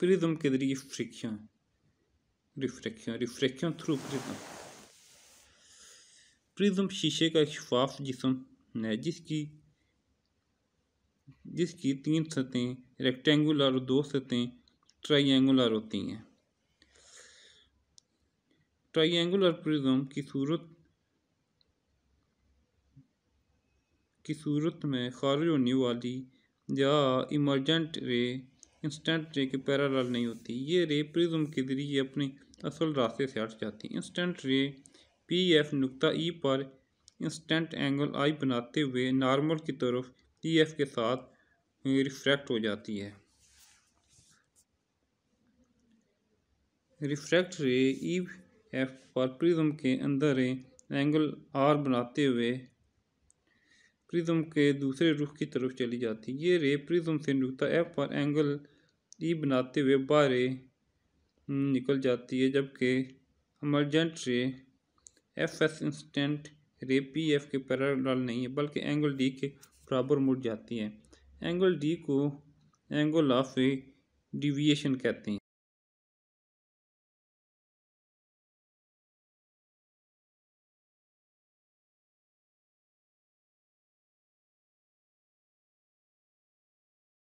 prism के जरिए friction refraction refraction through prism prism शीशे का एक शफाफ जिसम है जिसकी जिसकी तीन सतहें रेक्टेंगुलर और दो सतहें ट्राइंगुलर होती हैं ट्राइंगुलर प्रिज्म की सूरत की सूरत में खारिज होने वाली या इमरजेंट रे इंस्टेंट रे के पैरालल नहीं होती ये रे प्रिज्म के जरिए अपने असल रास्ते से हट जाती इंस्टेंट रे पी एफ नुकता ई e पर इंस्टेंट एंगल आई बनाते हुए नॉर्मल की तरफ ई एफ के साथ रिफ्रैक्ट हो जाती है रिफ्रैक्ट रे ई एफ पर प्रिज्म के अंदर एंगल आर बनाते हुए प्रिज्म के दूसरे रुख की तरफ चली जाती ये रे प्रिज्म से नुकता एफ पर एंगल ई e बनाते हुए बारे हम्म, निकल जाती है जबकि emergent ray F S instant ray P F के पैराल नहीं है बल्कि एंगल डी के बराबर मुड़ जाती है एंगल डी को एंगल ऑफ डिविएशन कहते हैं